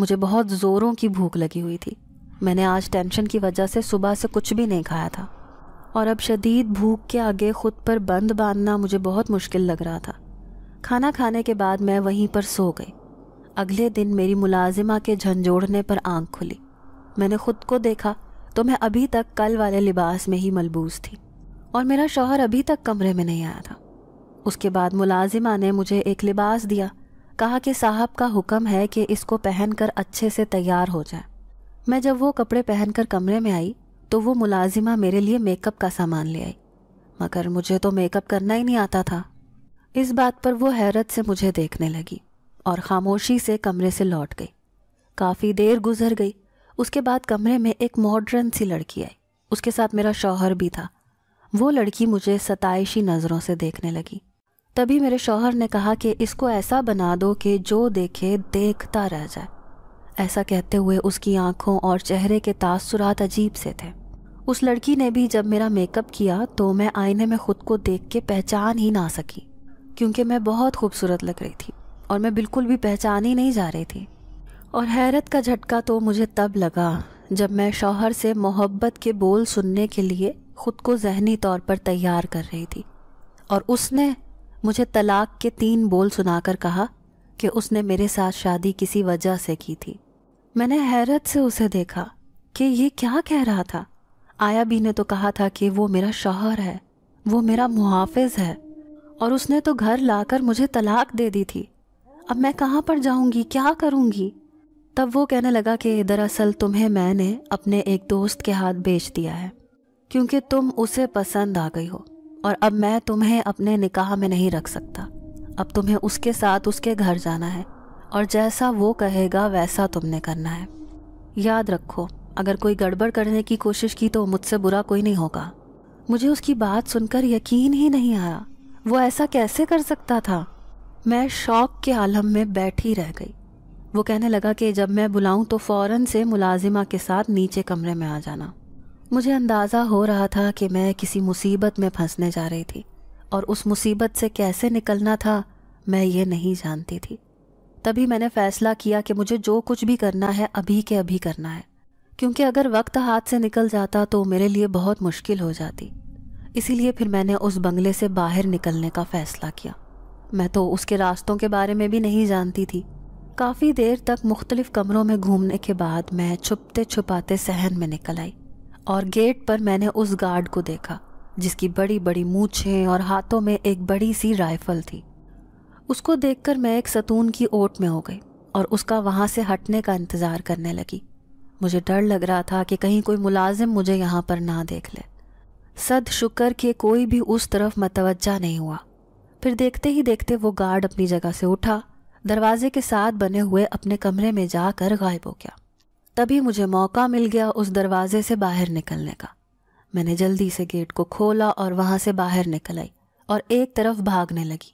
मुझे बहुत ज़ोरों की भूख लगी हुई थी मैंने आज टेंशन की वजह से सुबह से कुछ भी नहीं खाया था और अब शदीद भूख के आगे खुद पर बंद बांधना मुझे बहुत मुश्किल लग रहा था खाना खाने के बाद मैं वहीं पर सो गई अगले दिन मेरी मुलाजिमा के झंझोड़ने पर आंख खुली मैंने खुद को देखा तो मैं अभी तक कल वाले लिबास में ही मलबूस थी और मेरा शौहर अभी तक कमरे में नहीं आया था उसके बाद मुलाजिमा ने मुझे एक लिबास दिया कहा कि साहब का हुक्म है कि इसको पहनकर अच्छे से तैयार हो जाए मैं जब वो कपड़े पहनकर कमरे में आई तो वो मुलाजिमा मेरे लिए मेकअप का सामान ले आई मगर मुझे तो मेकअप करना ही नहीं आता था इस बात पर वो हैरत से मुझे देखने लगी और ख़ामोशी से कमरे से लौट गई काफ़ी देर गुजर गई उसके बाद कमरे में एक मॉडर्न सी लड़की आई उसके साथ मेरा शौहर भी था वो लड़की मुझे सतायशी नज़रों से देखने लगी तभी मेरे शौहर ने कहा कि इसको ऐसा बना दो कि जो देखे देखता रह जाए ऐसा कहते हुए उसकी आंखों और चेहरे के तासुरात अजीब से थे उस लड़की ने भी जब मेरा मेकअप किया तो मैं आईने में ख़ुद को देख के पहचान ही ना सकी क्योंकि मैं बहुत खूबसूरत लग रही थी और मैं बिल्कुल भी पहचान ही नहीं जा रही थी और हैरत का झटका तो मुझे तब लगा जब मैं शौहर से मोहब्बत के बोल सुनने के लिए ख़ुद को जहनी तौर पर तैयार कर रही थी और उसने मुझे तलाक के तीन बोल सुनाकर कहा कि उसने मेरे साथ शादी किसी वजह से की थी मैंने हैरत से उसे देखा कि ये क्या कह रहा था आया बी ने तो कहा था कि वो मेरा शौहर है वो मेरा मुहाफिज है और उसने तो घर लाकर मुझे तलाक दे दी थी अब मैं कहाँ पर जाऊँगी क्या करूँगी तब वो कहने लगा कि दरअसल तुम्हें मैंने अपने एक दोस्त के हाथ बेच दिया है क्योंकि तुम उसे पसंद आ गई हो और अब मैं तुम्हें अपने निकाह में नहीं रख सकता अब तुम्हें उसके साथ उसके घर जाना है और जैसा वो कहेगा वैसा तुमने करना है याद रखो अगर कोई गड़बड़ करने की कोशिश की तो मुझसे बुरा कोई नहीं होगा मुझे उसकी बात सुनकर यकीन ही नहीं आया वो ऐसा कैसे कर सकता था मैं शौक के आलम में बैठी रह गई वो कहने लगा कि जब मैं बुलाऊं तो फ़ौरन से मुलाजिमा के साथ नीचे कमरे में आ जाना मुझे अंदाज़ा हो रहा था कि मैं किसी मुसीबत में फंसने जा रही थी और उस मुसीबत से कैसे निकलना था मैं ये नहीं जानती थी तभी मैंने फ़ैसला किया कि मुझे जो कुछ भी करना है अभी के अभी करना है क्योंकि अगर वक्त हाथ से निकल जाता तो मेरे लिए बहुत मुश्किल हो जाती इसीलिए फिर मैंने उस बंगले से बाहर निकलने का फ़ैसला किया मैं तो उसके रास्तों के बारे में भी नहीं जानती थी काफ़ी देर तक मुख्तलिफ कमरों में घूमने के बाद मैं छुपते छुपाते सहन में निकल आई और गेट पर मैंने उस गार्ड को देखा जिसकी बड़ी बड़ी मूछें और हाथों में एक बड़ी सी राइफल थी उसको देखकर मैं एक सतून की ओट में हो गई और उसका वहाँ से हटने का इंतज़ार करने लगी मुझे डर लग रहा था कि कहीं कोई मुलाजिम मुझे यहाँ पर ना देख ले सद शुक्र के कोई भी उस तरफ मतवजा नहीं हुआ फिर देखते ही देखते वो गार्ड अपनी जगह से उठा दरवाजे के साथ बने हुए अपने कमरे में जाकर गायब हो गया तभी मुझे मौका मिल गया उस दरवाजे से बाहर निकलने का मैंने जल्दी से गेट को खोला और वहाँ से बाहर निकल आई और एक तरफ भागने लगी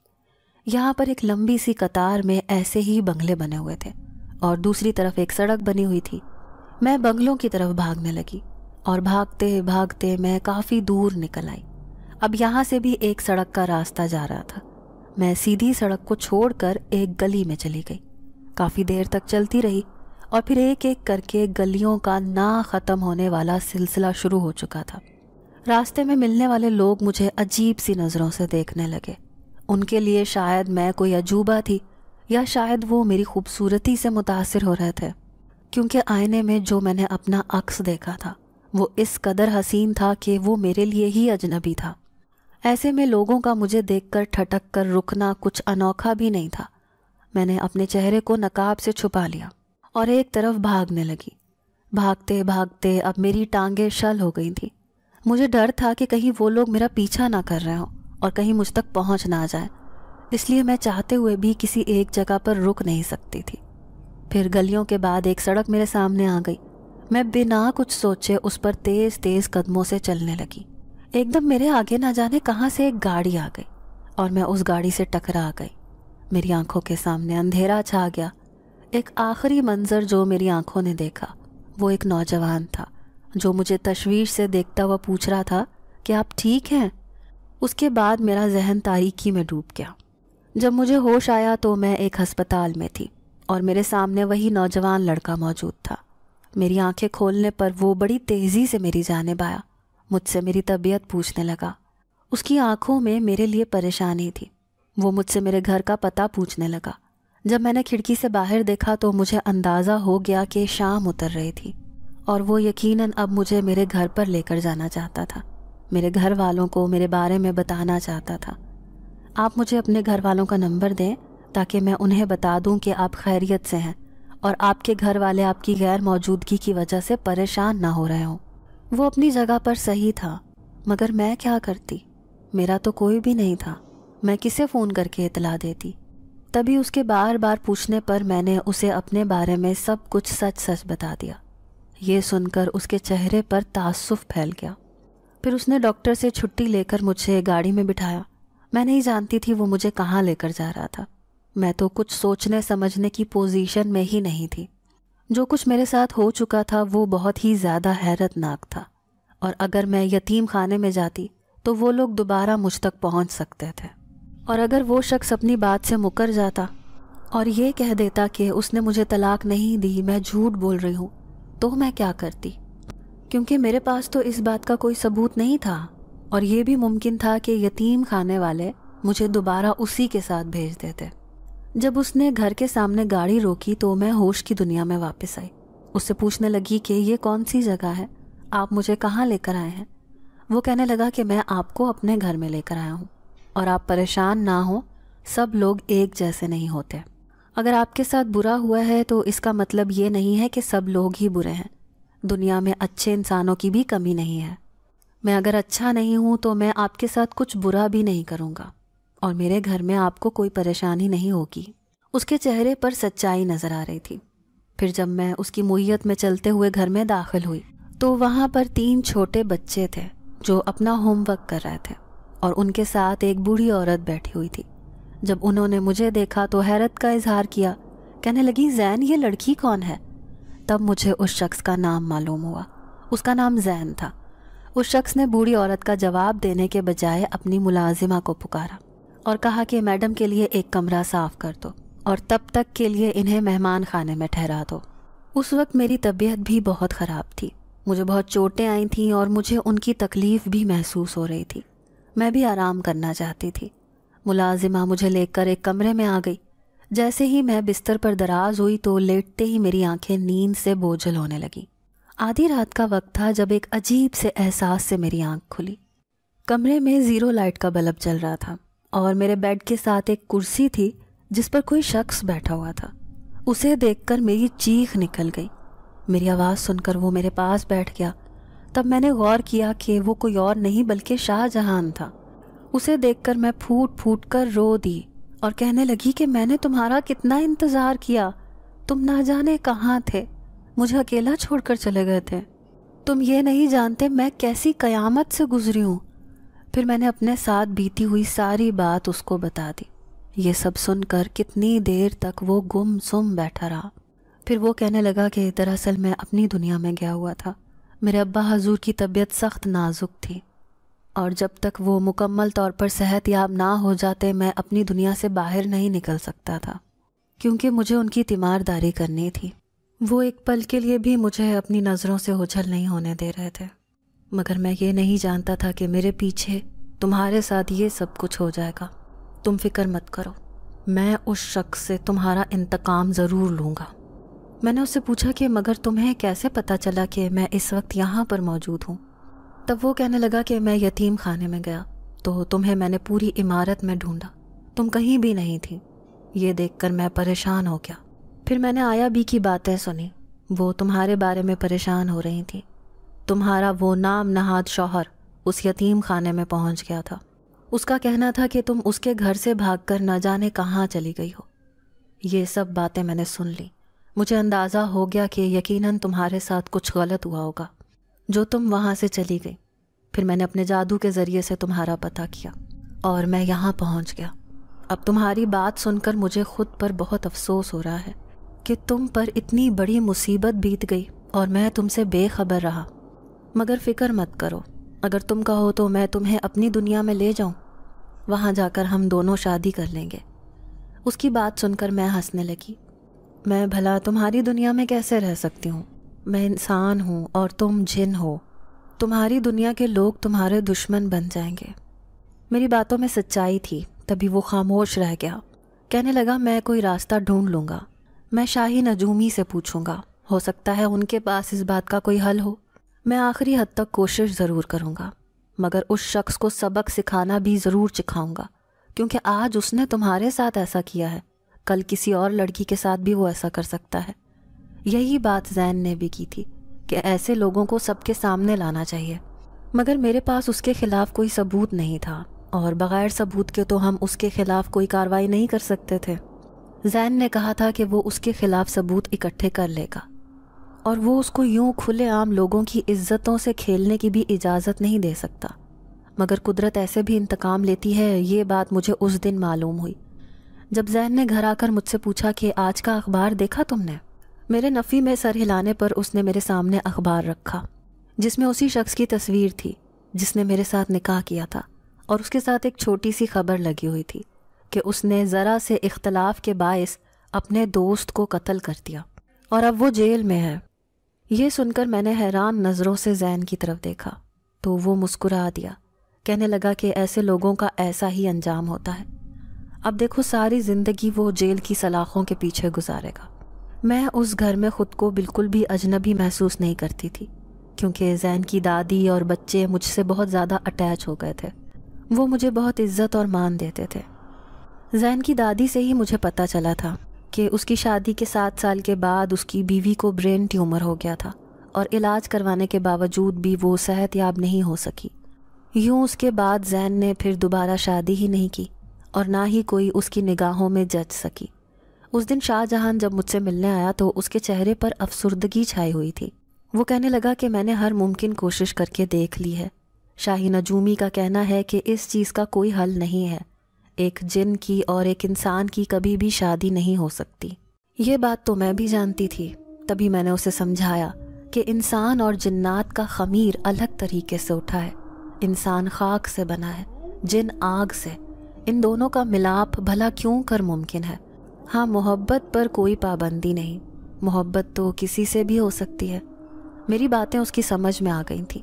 यहाँ पर एक लंबी सी कतार में ऐसे ही बंगले बने हुए थे और दूसरी तरफ एक सड़क बनी हुई थी मैं बंगलों की तरफ भागने लगी और भागते भागते मैं काफ़ी दूर निकल आई अब यहाँ से भी एक सड़क का रास्ता जा रहा था मैं सीधी सड़क को छोड़कर एक गली में चली गई काफ़ी देर तक चलती रही और फिर एक एक करके गलियों का ना ख़त्म होने वाला सिलसिला शुरू हो चुका था रास्ते में मिलने वाले लोग मुझे अजीब सी नज़रों से देखने लगे उनके लिए शायद मैं कोई अजूबा थी या शायद वो मेरी खूबसूरती से मुतासर हो रहे थे क्योंकि आईने में जो मैंने अपना अक्स देखा था वो इस कदर हसीन था कि वो मेरे लिए ही अजनबी था ऐसे में लोगों का मुझे देखकर ठटक कर रुकना कुछ अनोखा भी नहीं था मैंने अपने चेहरे को नकाब से छुपा लिया और एक तरफ भागने लगी भागते भागते अब मेरी टांगें शल हो गई थी मुझे डर था कि कहीं वो लोग मेरा पीछा ना कर रहे हों और कहीं मुझ तक पहुंच ना जाए इसलिए मैं चाहते हुए भी किसी एक जगह पर रुक नहीं सकती थी फिर गलियों के बाद एक सड़क मेरे सामने आ गई मैं बिना कुछ सोचे उस पर तेज़ तेज़ कदमों से चलने लगी एकदम मेरे आगे ना जाने कहाँ से एक गाड़ी आ गई और मैं उस गाड़ी से टकरा गई मेरी आंखों के सामने अंधेरा छा गया एक आखिरी मंजर जो मेरी आंखों ने देखा वो एक नौजवान था जो मुझे तशवीश से देखता हुआ पूछ रहा था कि आप ठीक हैं उसके बाद मेरा जहन तारीकी में डूब गया जब मुझे होश आया तो मैं एक हस्पताल में थी और मेरे सामने वही नौजवान लड़का मौजूद था मेरी आंखें खोलने पर वो बड़ी तेज़ी से मेरी जानब आया मुझसे मेरी तबीयत पूछने लगा उसकी आंखों में मेरे लिए परेशानी थी वो मुझसे मेरे घर का पता पूछने लगा जब मैंने खिड़की से बाहर देखा तो मुझे अंदाज़ा हो गया कि शाम उतर रही थी और वो यकीनन अब मुझे मेरे घर पर लेकर जाना चाहता था मेरे घर वालों को मेरे बारे में बताना चाहता था आप मुझे अपने घर वालों का नंबर दें ताकि मैं उन्हें बता दूं कि आप खैरियत से हैं और आपके घर वाले आपकी गैर मौजूदगी की वजह से परेशान ना हो रहे हों वो अपनी जगह पर सही था मगर मैं क्या करती मेरा तो कोई भी नहीं था मैं किसे फ़ोन करके इतला देती तभी उसके बार बार पूछने पर मैंने उसे अपने बारे में सब कुछ सच सच बता दिया ये सुनकर उसके चेहरे पर तासुफ फैल गया फिर उसने डॉक्टर से छुट्टी लेकर मुझे गाड़ी में बिठाया मैं नहीं जानती थी वो मुझे कहाँ लेकर जा रहा था मैं तो कुछ सोचने समझने की पोजीशन में ही नहीं थी जो कुछ मेरे साथ हो चुका था वो बहुत ही ज़्यादा हैरतनाक था और अगर मैं यतीम खाने में जाती तो वो लोग दोबारा मुझ तक पहुँच सकते थे और अगर वो शख्स अपनी बात से मुकर जाता और ये कह देता कि उसने मुझे तलाक नहीं दी मैं झूठ बोल रही हूँ तो मैं क्या करती क्योंकि मेरे पास तो इस बात का कोई सबूत नहीं था और ये भी मुमकिन था कि यतीम खाने वाले मुझे दोबारा उसी के साथ भेज देते जब उसने घर के सामने गाड़ी रोकी तो मैं होश की दुनिया में वापस आई उससे पूछने लगी कि ये कौन सी जगह है आप मुझे कहाँ लेकर आए हैं वो कहने लगा कि मैं आपको अपने घर में लेकर आया हूँ और आप परेशान ना हो सब लोग एक जैसे नहीं होते अगर आपके साथ बुरा हुआ है तो इसका मतलब ये नहीं है कि सब लोग ही बुरे हैं दुनिया में अच्छे इंसानों की भी कमी नहीं है मैं अगर अच्छा नहीं हूँ तो मैं आपके साथ कुछ बुरा भी नहीं करूँगा और मेरे घर में आपको कोई परेशानी नहीं होगी उसके चेहरे पर सच्चाई नज़र आ रही थी फिर जब मैं उसकी मुयत में चलते हुए घर में दाखिल हुई तो वहाँ पर तीन छोटे बच्चे थे जो अपना होमवर्क कर रहे थे और उनके साथ एक बूढ़ी औरत बैठी हुई थी जब उन्होंने मुझे देखा तो हैरत का इजहार किया कहने लगी जैन ये लड़की कौन है तब मुझे उस शख्स का नाम मालूम हुआ उसका नाम जैन था उस शख्स ने बूढ़ी औरत का जवाब देने के बजाय अपनी मुलाजिमा को पुकारा और कहा कि मैडम के लिए एक कमरा साफ कर दो और तब तक के लिए इन्हें मेहमान खाने में ठहरा दो उस वक्त मेरी तबीयत भी बहुत ख़राब थी मुझे बहुत चोटें आई थीं और मुझे उनकी तकलीफ़ भी महसूस हो रही थी मैं भी आराम करना चाहती थी मुलाजिमा मुझे लेकर एक कमरे में आ गई जैसे ही मैं बिस्तर पर दराज हुई तो लेटते ही मेरी आंखें नींद से बोझल होने लगी आधी रात का वक्त था जब एक अजीब से एहसास से मेरी आंख खुली कमरे में ज़ीरो लाइट का बल्ब जल रहा था और मेरे बेड के साथ एक कुर्सी थी जिस पर कोई शख्स बैठा हुआ था उसे देखकर मेरी चीख निकल गई मेरी आवाज़ सुनकर वो मेरे पास बैठ गया तब मैंने गौर किया कि वो कोई और नहीं बल्कि शाहजहान था उसे देखकर मैं फूट फूट कर रो दी और कहने लगी कि मैंने तुम्हारा कितना इंतज़ार किया तुम ना जाने कहाँ थे मुझे अकेला छोड़कर चले गए थे तुम ये नहीं जानते मैं कैसी कयामत से गुजरी हूँ फिर मैंने अपने साथ बीती हुई सारी बात उसको बता दी ये सब सुनकर कितनी देर तक वो गुम सुम बैठा रहा फिर वो कहने लगा कि दरअसल मैं अपनी दुनिया में गया हुआ था मेरे अब्बा हजूर की तबीयत सख्त नाजुक थी और जब तक वो मुकम्मल तौर पर सेहत याब ना हो जाते मैं अपनी दुनिया से बाहर नहीं निकल सकता था क्योंकि मुझे उनकी तीमारदारी करनी थी वो एक पल के लिए भी मुझे अपनी नज़रों से उछल नहीं होने दे रहे थे मगर मैं ये नहीं जानता था कि मेरे पीछे तुम्हारे साथ ये सब कुछ हो जाएगा तुम फिक्र मत करो मैं उस शख्स से तुम्हारा इंतकाम ज़रूर लूँगा मैंने उससे पूछा कि मगर तुम्हें कैसे पता चला कि मैं इस वक्त यहाँ पर मौजूद हूँ तब वो कहने लगा कि मैं यतीम खाने में गया तो तुम्हें मैंने पूरी इमारत में ढूंढा तुम कहीं भी नहीं थी ये देखकर मैं परेशान हो गया फिर मैंने आया भी की बातें सुनी वो तुम्हारे बारे में परेशान हो रही थी तुम्हारा वो नाम नहाद शौहर उस यतीम खाने में पहुंच गया था उसका कहना था कि तुम उसके घर से भागकर न जाने कहाँ चली गई हो ये सब बातें मैंने सुन ली मुझे अंदाज़ा हो गया कि यकीनन तुम्हारे साथ कुछ गलत हुआ होगा जो तुम वहाँ से चली गई फिर मैंने अपने जादू के ज़रिए से तुम्हारा पता किया और मैं यहाँ पहुँच गया अब तुम्हारी बात सुनकर मुझे खुद पर बहुत अफसोस हो रहा है कि तुम पर इतनी बड़ी मुसीबत बीत गई और मैं तुमसे बेखबर रहा मगर फ़िक्र मत करो अगर तुम कहो तो मैं तुम्हें अपनी दुनिया में ले जाऊं वहाँ जाकर हम दोनों शादी कर लेंगे उसकी बात सुनकर मैं हंसने लगी मैं भला तुम्हारी दुनिया में कैसे रह सकती हूँ मैं इंसान हूँ और तुम जिन हो तुम्हारी दुनिया के लोग तुम्हारे दुश्मन बन जाएंगे मेरी बातों में सच्चाई थी तभी वो खामोश रह गया कहने लगा मैं कोई रास्ता ढूंढ लूँगा मैं शाही नजूमी से पूछूंगा हो सकता है उनके पास इस बात का कोई हल हो मैं आखिरी हद तक कोशिश ज़रूर करूँगा मगर उस शख्स को सबक सिखाना भी ज़रूर सिखाऊँगा क्योंकि आज उसने तुम्हारे साथ ऐसा किया है कल किसी और लड़की के साथ भी वो ऐसा कर सकता है यही बात जैन ने भी की थी कि ऐसे लोगों को सबके सामने लाना चाहिए मगर मेरे पास उसके खिलाफ कोई सबूत नहीं था और बग़ैर सबूत के तो हम उसके खिलाफ कोई कार्रवाई नहीं कर सकते थे जैन ने कहा था कि वो उसके खिलाफ सबूत इकट्ठे कर लेगा और वो उसको यूं खुलेआम लोगों की इज्जतों से खेलने की भी इजाज़त नहीं दे सकता मगर कुदरत ऐसे भी इंतकाम लेती है ये बात मुझे उस दिन मालूम हुई जब जैन ने घर आकर मुझसे पूछा कि आज का अखबार देखा तुमने मेरे नफ़ी में सर हिलाने पर उसने मेरे सामने अखबार रखा जिसमें उसी शख्स की तस्वीर थी जिसने मेरे साथ निकाह किया था और उसके साथ एक छोटी सी खबर लगी हुई थी कि उसने ज़रा से इख्तलाफ के बायस अपने दोस्त को कत्ल कर दिया और अब वो जेल में है ये सुनकर मैंने हैरान नज़रों से जैन की तरफ देखा तो वो मुस्कुरा दिया कहने लगा कि ऐसे लोगों का ऐसा ही अंजाम होता है अब देखो सारी ज़िंदगी वो जेल की सलाखों के पीछे गुजारेगा मैं उस घर में ख़ुद को बिल्कुल भी अजनबी महसूस नहीं करती थी क्योंकि जैन की दादी और बच्चे मुझसे बहुत ज़्यादा अटैच हो गए थे वो मुझे बहुत इज्जत और मान देते थे जैन की दादी से ही मुझे पता चला था कि उसकी शादी के सात साल के बाद उसकी बीवी को ब्रेन ट्यूमर हो गया था और इलाज करवाने के बावजूद भी वो सेहतयाब नहीं हो सकी यूँ उसके बाद जैन ने फिर दोबारा शादी ही नहीं की और ना ही कोई उसकी निगाहों में जच सकी उस दिन शाहजहां जब मुझसे मिलने आया तो उसके चेहरे पर अफसुर्दगी छाई हुई थी वो कहने लगा कि मैंने हर मुमकिन कोशिश करके देख ली है शाही नजूमी का कहना है कि इस चीज़ का कोई हल नहीं है एक जिन की और एक इंसान की कभी भी शादी नहीं हो सकती ये बात तो मैं भी जानती थी तभी मैंने उसे समझाया कि इंसान और जिन्नात का खमीर अलग तरीके से उठा है इंसान खाक से बना है जिन आग से इन दोनों का मिलाप भला क्यों कर मुमकिन है हाँ मोहब्बत पर कोई पाबंदी नहीं मोहब्बत तो किसी से भी हो सकती है मेरी बातें उसकी समझ में आ गई थी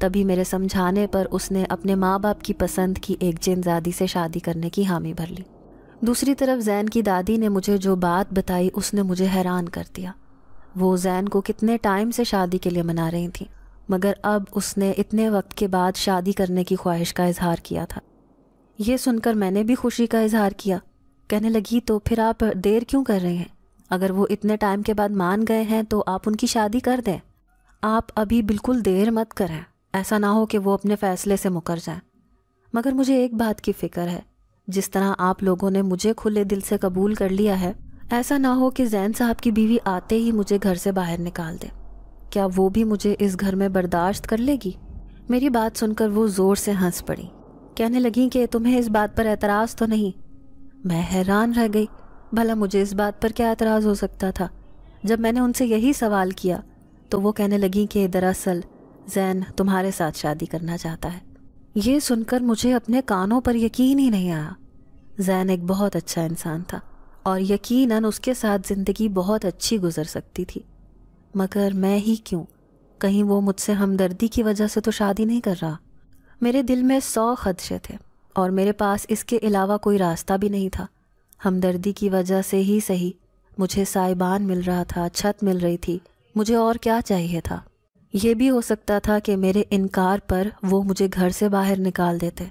तभी मेरे समझाने पर उसने अपने माँ बाप की पसंद की एक जिनजादी से शादी करने की हामी भर ली दूसरी तरफ जैन की दादी ने मुझे जो बात बताई उसने मुझे हैरान कर दिया वो जैन को कितने टाइम से शादी के लिए मना रही थी मगर अब उसने इतने वक्त के बाद शादी करने की ख्वाहिश का इजहार किया था ये सुनकर मैंने भी खुशी का इजहार किया कहने लगी तो फिर आप देर क्यों कर रहे हैं अगर वो इतने टाइम के बाद मान गए हैं तो आप उनकी शादी कर दें आप अभी बिल्कुल देर मत करें ऐसा ना हो कि वो अपने फ़ैसले से मुकर जाए मगर मुझे एक बात की फ़िक्र है जिस तरह आप लोगों ने मुझे खुले दिल से कबूल कर लिया है ऐसा ना हो कि जैन साहब की बीवी आते ही मुझे घर से बाहर निकाल दे क्या वो भी मुझे इस घर में बर्दाश्त कर लेगी मेरी बात सुनकर वो ज़ोर से हंस पड़ी कहने लगी कि तुम्हें इस बात पर एतराज़ तो नहीं मैं हैरान रह गई भला मुझे इस बात पर क्या एतराज़ हो सकता था जब मैंने उनसे यही सवाल किया तो वो कहने लगी कि दरअसल जैन तुम्हारे साथ शादी करना चाहता है ये सुनकर मुझे अपने कानों पर यकीन ही नहीं आया जैन एक बहुत अच्छा इंसान था और यकीनन उसके साथ ज़िंदगी बहुत अच्छी गुजर सकती थी मगर मैं ही क्यों कहीं वो मुझसे हमदर्दी की वजह से तो शादी नहीं कर रहा मेरे दिल में सौ खदशे थे और मेरे पास इसके अलावा कोई रास्ता भी नहीं था हमदर्दी की वजह से ही सही मुझे साइबान मिल रहा था छत मिल रही थी मुझे और क्या चाहिए था यह भी हो सकता था कि मेरे इनकार पर वो मुझे घर से बाहर निकाल देते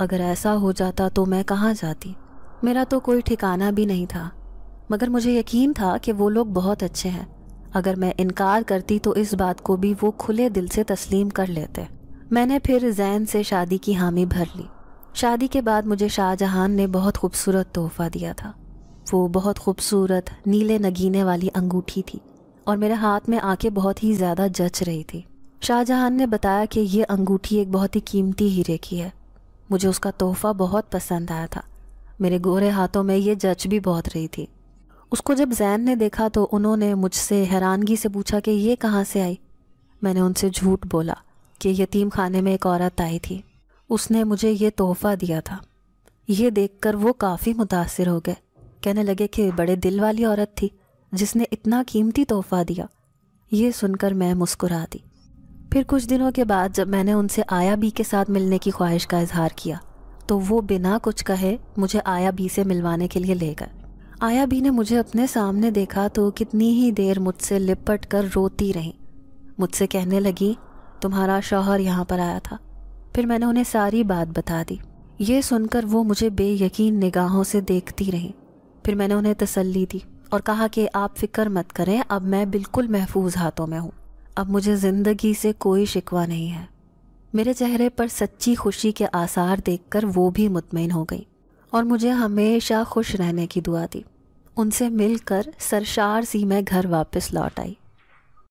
अगर ऐसा हो जाता तो मैं कहाँ जाती मेरा तो कोई ठिकाना भी नहीं था मगर मुझे यकीन था कि वो लोग बहुत अच्छे हैं अगर मैं इनकार करती तो इस बात को भी वो खुले दिल से तस्लीम कर लेते मैंने फिर जैन से शादी की हामी भर ली शादी के बाद मुझे शाहजहान ने बहुत खूबसूरत तोहफा दिया था वो बहुत खूबसूरत नीले नगीने वाली अंगूठी थी और मेरे हाथ में आके बहुत ही ज़्यादा जच रही थी शाहजहान ने बताया कि ये अंगूठी एक बहुत ही कीमती हीरे की है मुझे उसका तोहफा बहुत पसंद आया था मेरे गोरे हाथों में ये जच भी बहुत रही थी उसको जब जैन ने देखा तो उन्होंने मुझसे हैरानगी से पूछा कि ये कहाँ से आई मैंने उनसे झूठ बोला कि यतीम खाने में एक औरत आई थी उसने मुझे ये तोहफ़ा दिया था ये देखकर वो काफ़ी मुतासर हो गए कहने लगे कि बड़े दिल वाली औरत थी जिसने इतना कीमती तोहफ़ा दिया ये सुनकर मैं मुस्कुरा दी फिर कुछ दिनों के बाद जब मैंने उनसे आया बी के साथ मिलने की ख्वाहिश का इजहार किया तो वो बिना कुछ कहे मुझे आया बी से मिलवाने के लिए ले गए आया बी ने मुझे अपने सामने देखा तो कितनी ही देर मुझसे लिपट कर रोती रही मुझसे कहने लगी तुम्हारा शौहर यहाँ पर आया था फिर मैंने उन्हें सारी बात बता दी ये सुनकर वो मुझे बेयकीन निगाहों से देखती रहीं फिर मैंने उन्हें तसल्ली दी और कहा कि आप फिक्र मत करें अब मैं बिल्कुल महफूज हाथों में हूँ अब मुझे ज़िंदगी से कोई शिकवा नहीं है मेरे चेहरे पर सच्ची खुशी के आसार देखकर वो भी मुतमिन हो गई और मुझे हमेशा खुश रहने की दुआ दी उनसे मिलकर सरशार सी मैं घर वापस लौट आई